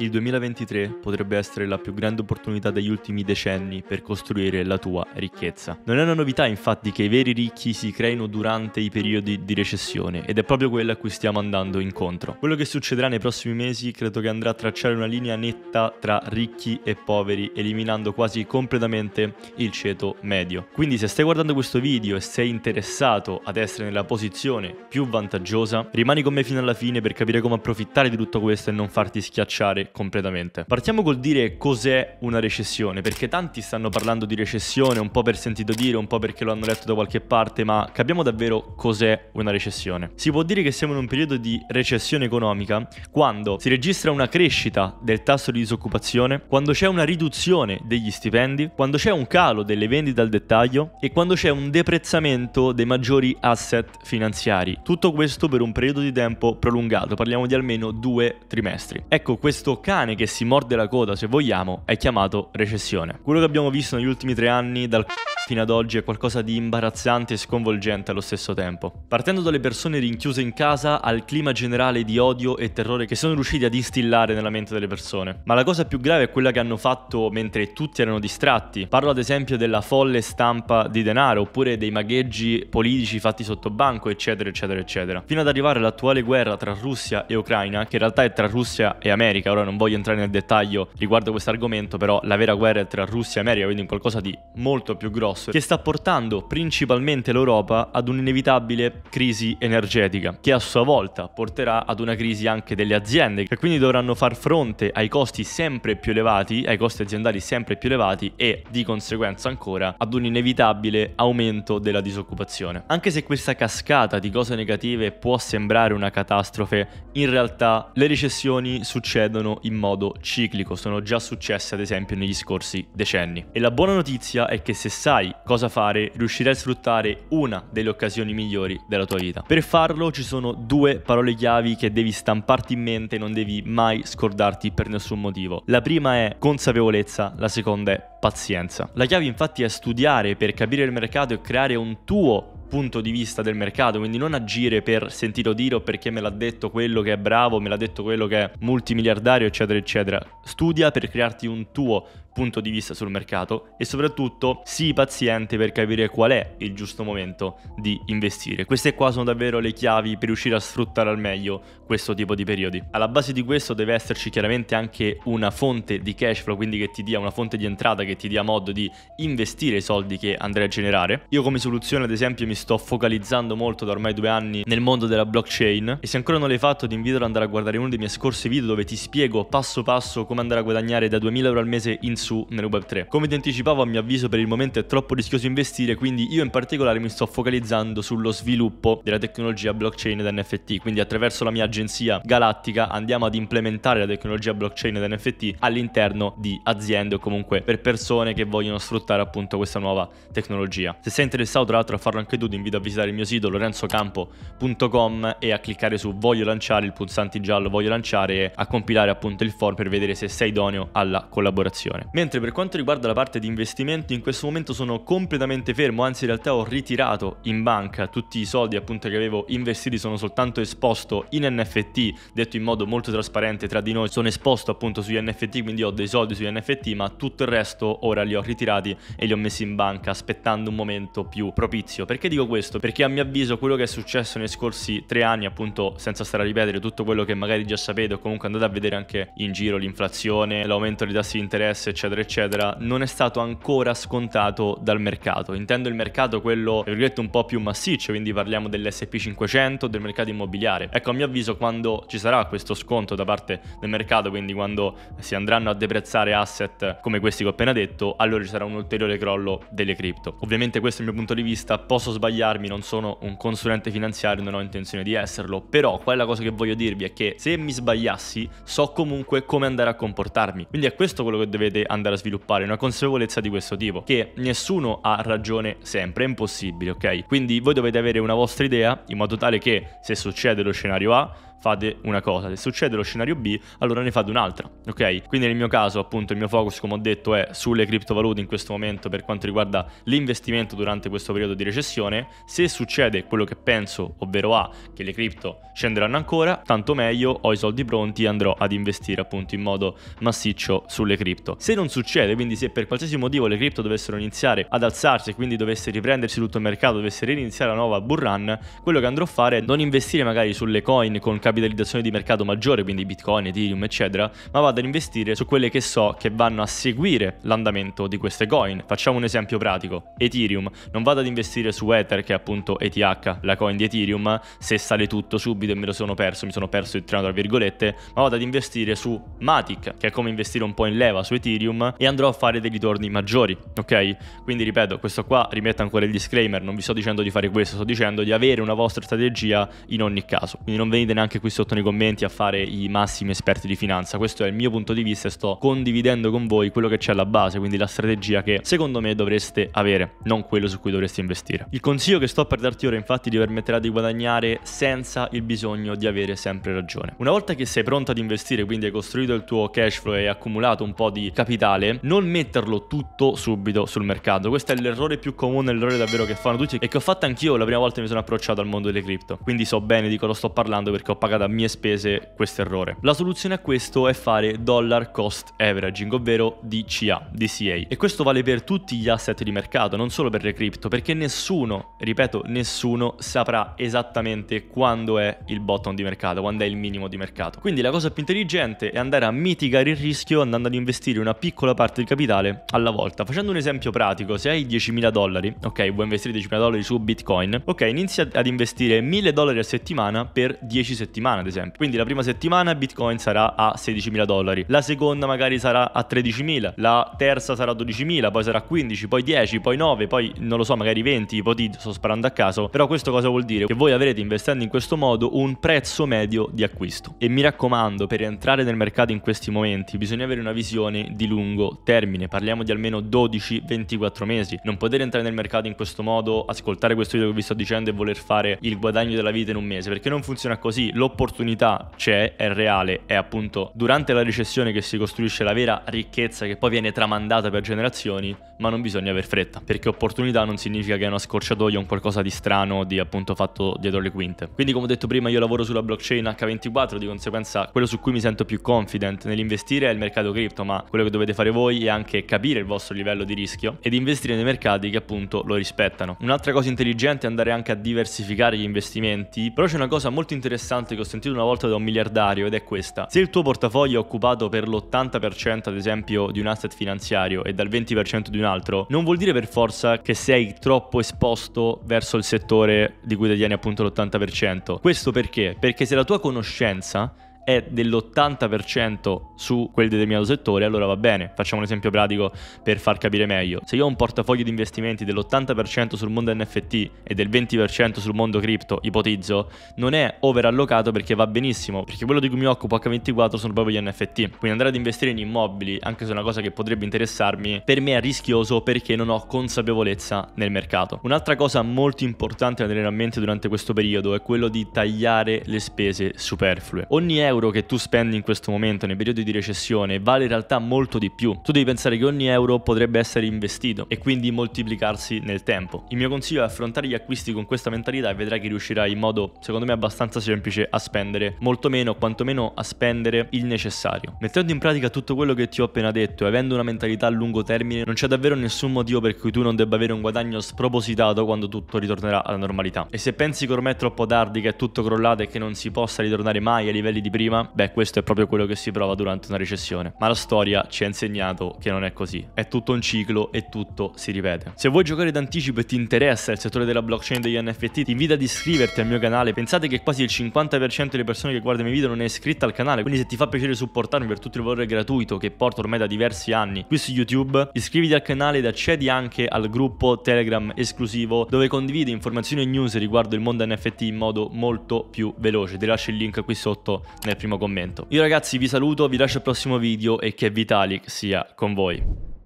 Il 2023 potrebbe essere la più grande opportunità degli ultimi decenni per costruire la tua ricchezza. Non è una novità infatti che i veri ricchi si creino durante i periodi di recessione ed è proprio quello a cui stiamo andando incontro. Quello che succederà nei prossimi mesi credo che andrà a tracciare una linea netta tra ricchi e poveri, eliminando quasi completamente il ceto medio. Quindi se stai guardando questo video e sei interessato ad essere nella posizione più vantaggiosa, rimani con me fino alla fine per capire come approfittare di tutto questo e non farti schiacciare completamente. Partiamo col dire cos'è una recessione, perché tanti stanno parlando di recessione un po' per sentito dire, un po' perché lo hanno letto da qualche parte, ma capiamo davvero cos'è una recessione. Si può dire che siamo in un periodo di recessione economica quando si registra una crescita del tasso di disoccupazione, quando c'è una riduzione degli stipendi, quando c'è un calo delle vendite al dettaglio e quando c'è un deprezzamento dei maggiori asset finanziari. Tutto questo per un periodo di tempo prolungato, parliamo di almeno due trimestri. Ecco, questo cane che si morde la coda, se vogliamo, è chiamato recessione. Quello che abbiamo visto negli ultimi tre anni, dal fino ad oggi è qualcosa di imbarazzante e sconvolgente allo stesso tempo. Partendo dalle persone rinchiuse in casa al clima generale di odio e terrore che sono riusciti a distillare nella mente delle persone. Ma la cosa più grave è quella che hanno fatto mentre tutti erano distratti. Parlo ad esempio della folle stampa di denaro, oppure dei magheggi politici fatti sotto banco, eccetera, eccetera, eccetera. Fino ad arrivare all'attuale guerra tra Russia e Ucraina, che in realtà è tra Russia e America, ora non voglio entrare nel dettaglio riguardo questo argomento, però la vera guerra è tra Russia e America, quindi un qualcosa di molto più grosso, che sta portando principalmente l'Europa ad un'inevitabile crisi energetica, che a sua volta porterà ad una crisi anche delle aziende, che quindi dovranno far fronte ai costi sempre più elevati, ai costi aziendali sempre più elevati e di conseguenza ancora ad un inevitabile aumento della disoccupazione. Anche se questa cascata di cose negative può sembrare una catastrofe, in realtà le recessioni succedono in modo ciclico, sono già successe ad esempio negli scorsi decenni. E la buona notizia è che se sai cosa fare, riuscirai a sfruttare una delle occasioni migliori della tua vita. Per farlo ci sono due parole chiavi che devi stamparti in mente e non devi mai scordarti per nessun motivo. La prima è consapevolezza, la seconda è pazienza. La chiave infatti è studiare per capire il mercato e creare un tuo punto di vista del mercato, quindi non agire per sentito dire o perché me l'ha detto quello che è bravo, me l'ha detto quello che è multimiliardario, eccetera, eccetera. Studia per crearti un tuo punto di vista sul mercato e soprattutto sii paziente per capire qual è il giusto momento di investire. Queste qua sono davvero le chiavi per riuscire a sfruttare al meglio questo tipo di periodi. Alla base di questo deve esserci chiaramente anche una fonte di cash flow, quindi che ti dia una fonte di entrata che ti dia modo di investire i soldi che andrai a generare. Io come soluzione ad esempio mi sto focalizzando molto da ormai due anni nel mondo della blockchain e se ancora non l'hai fatto ti invito ad andare a guardare uno dei miei scorsi video dove ti spiego passo passo come andare a guadagnare da 2000 euro al mese in su su nel web 3. Come ti anticipavo a mio avviso per il momento è troppo rischioso investire quindi io in particolare mi sto focalizzando sullo sviluppo della tecnologia blockchain ed NFT quindi attraverso la mia agenzia Galattica andiamo ad implementare la tecnologia blockchain ed NFT all'interno di aziende o comunque per persone che vogliono sfruttare appunto questa nuova tecnologia. Se sei interessato tra l'altro a farlo anche tu ti invito a visitare il mio sito lorenzocampo.com e a cliccare su voglio lanciare il pulsante giallo voglio lanciare e a compilare appunto il form per vedere se sei idoneo alla collaborazione. Mentre per quanto riguarda la parte di investimento, in questo momento sono completamente fermo, anzi in realtà ho ritirato in banca tutti i soldi appunto che avevo investiti, sono soltanto esposto in NFT, detto in modo molto trasparente tra di noi, sono esposto appunto sugli NFT, quindi ho dei soldi sugli NFT, ma tutto il resto ora li ho ritirati e li ho messi in banca aspettando un momento più propizio. Perché dico questo? Perché a mio avviso quello che è successo nei scorsi tre anni, appunto senza stare a ripetere tutto quello che magari già sapete o comunque andate a vedere anche in giro l'inflazione, l'aumento dei tassi di interesse, eccetera, eccetera, non è stato ancora scontato dal mercato. Intendo il mercato quello, un po' più massiccio, quindi parliamo dell'SP500, del mercato immobiliare. Ecco, a mio avviso, quando ci sarà questo sconto da parte del mercato, quindi quando si andranno a deprezzare asset come questi che ho appena detto, allora ci sarà un ulteriore crollo delle cripto. Ovviamente questo è il mio punto di vista, posso sbagliarmi, non sono un consulente finanziario, non ho intenzione di esserlo, però quella cosa che voglio dirvi è che se mi sbagliassi so comunque come andare a comportarmi. Quindi è questo quello che dovete andare a sviluppare una consapevolezza di questo tipo, che nessuno ha ragione sempre, è impossibile, ok? Quindi voi dovete avere una vostra idea in modo tale che se succede lo scenario A, fate una cosa, se succede lo scenario B, allora ne fate un'altra, ok? Quindi nel mio caso, appunto, il mio focus, come ho detto, è sulle criptovalute in questo momento per quanto riguarda l'investimento durante questo periodo di recessione. Se succede quello che penso, ovvero A, che le cripto scenderanno ancora, tanto meglio, ho i soldi pronti e andrò ad investire appunto in modo massiccio sulle cripto. Se non succede, quindi se per qualsiasi motivo le cripto dovessero iniziare ad alzarsi e quindi dovesse riprendersi tutto il mercato, dovesse riniziare la nuova bull run, quello che andrò a fare è non investire magari sulle coin con capitalizzazione di mercato maggiore, quindi Bitcoin, Ethereum, eccetera, ma vado ad investire su quelle che so che vanno a seguire l'andamento di queste coin. Facciamo un esempio pratico, Ethereum, non vado ad investire su Ether che è appunto ETH, la coin di Ethereum, se sale tutto subito e me lo sono perso, mi sono perso il treno tra virgolette, ma vado ad investire su Matic, che è come investire un po' in leva su Ethereum e andrò a fare dei ritorni maggiori, ok? Quindi ripeto, questo qua rimetto ancora il disclaimer, non vi sto dicendo di fare questo, sto dicendo di avere una vostra strategia in ogni caso, quindi non venite neanche anche qui sotto nei commenti a fare i massimi esperti di finanza. Questo è il mio punto di vista e sto condividendo con voi quello che c'è alla base, quindi la strategia che secondo me dovreste avere, non quello su cui dovreste investire. Il consiglio che sto per darti ora infatti ti permetterà di guadagnare senza il bisogno di avere sempre ragione. Una volta che sei pronto ad investire, quindi hai costruito il tuo cash flow e hai accumulato un po' di capitale, non metterlo tutto subito sul mercato. Questo è l'errore più comune, l'errore davvero che fanno tutti e che ho fatto anch'io la prima volta che mi sono approcciato al mondo delle cripto. Quindi so bene di cosa sto parlando perché ho pagato pagata a mie spese questo errore. La soluzione a questo è fare dollar cost averaging, ovvero DCA, DCA. E questo vale per tutti gli asset di mercato, non solo per le cripto, perché nessuno, ripeto, nessuno saprà esattamente quando è il bottom di mercato, quando è il minimo di mercato. Quindi la cosa più intelligente è andare a mitigare il rischio andando ad investire una piccola parte di capitale alla volta. Facendo un esempio pratico, se hai 10.000 dollari, ok, vuoi investire 10.000 dollari su Bitcoin, ok, inizia ad investire 1.000 dollari a settimana per 10 settimane settimana, ad esempio. Quindi la prima settimana Bitcoin sarà a 16.000 dollari, la seconda magari sarà a 13.000, la terza sarà a 12.000, poi sarà 15, poi 10, poi 9, poi non lo so, magari 20, ipotizzo, sto sparando a caso, però questo cosa vuol dire? Che voi avrete investendo in questo modo un prezzo medio di acquisto. E mi raccomando, per entrare nel mercato in questi momenti bisogna avere una visione di lungo termine, parliamo di almeno 12-24 mesi. Non poter entrare nel mercato in questo modo, ascoltare questo video che vi sto dicendo e voler fare il guadagno della vita in un mese, perché non funziona così. Lo l'opportunità c'è, è reale, è appunto durante la recessione che si costruisce la vera ricchezza che poi viene tramandata per generazioni, ma non bisogna aver fretta, perché opportunità non significa che è una scorciatoia, un qualcosa di strano, di appunto fatto dietro le quinte. Quindi come ho detto prima io lavoro sulla blockchain H24, di conseguenza quello su cui mi sento più confident nell'investire è il mercato cripto, ma quello che dovete fare voi è anche capire il vostro livello di rischio ed investire nei mercati che appunto lo rispettano. Un'altra cosa intelligente è andare anche a diversificare gli investimenti, però c'è una cosa molto interessante che ho sentito una volta da un miliardario ed è questa. Se il tuo portafoglio è occupato per l'80% ad esempio di un asset finanziario e dal 20% di un altro, non vuol dire per forza che sei troppo esposto verso il settore di cui detieni appunto l'80%. Questo perché? Perché se la tua conoscenza è dell'80% su quel determinato settore, allora va bene. Facciamo un esempio pratico per far capire meglio. Se io ho un portafoglio di investimenti dell'80% sul mondo NFT e del 20% sul mondo cripto, ipotizzo, non è overallocato perché va benissimo, perché quello di cui mi occupo H24 sono proprio gli NFT. Quindi andare ad investire in immobili, anche se è una cosa che potrebbe interessarmi, per me è rischioso perché non ho consapevolezza nel mercato. Un'altra cosa molto importante da tenere a mente durante questo periodo è quello di tagliare le spese superflue. Ogni euro euro che tu spendi in questo momento, nei periodi di recessione, vale in realtà molto di più. Tu devi pensare che ogni euro potrebbe essere investito e quindi moltiplicarsi nel tempo. Il mio consiglio è affrontare gli acquisti con questa mentalità e vedrai che riuscirai in modo, secondo me, abbastanza semplice a spendere molto meno, quantomeno a spendere il necessario. Mettendo in pratica tutto quello che ti ho appena detto e avendo una mentalità a lungo termine, non c'è davvero nessun motivo per cui tu non debba avere un guadagno spropositato quando tutto ritornerà alla normalità. E se pensi che ormai è troppo tardi, che è tutto crollato e che non si possa ritornare mai ai livelli di prima, prima, beh questo è proprio quello che si prova durante una recessione. Ma la storia ci ha insegnato che non è così. È tutto un ciclo e tutto si ripete. Se vuoi giocare d'anticipo e ti interessa il settore della blockchain e degli NFT, ti invito ad iscriverti al mio canale. Pensate che quasi il 50% delle persone che guardano i miei video non è iscritta al canale, quindi se ti fa piacere supportarmi per tutto il valore gratuito che porto ormai da diversi anni qui su YouTube, iscriviti al canale ed accedi anche al gruppo Telegram esclusivo dove condivido informazioni e news riguardo il mondo NFT in modo molto più veloce. Ti lascio il link qui sotto nel primo commento. Io ragazzi vi saluto, vi lascio al prossimo video e che Vitalik sia con voi.